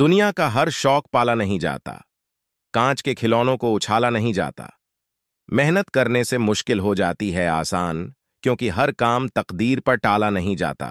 दुनिया का हर शौक पाला नहीं जाता कांच के खिलौनों को उछाला नहीं जाता मेहनत करने से मुश्किल हो जाती है आसान क्योंकि हर काम तकदीर पर टाला नहीं जाता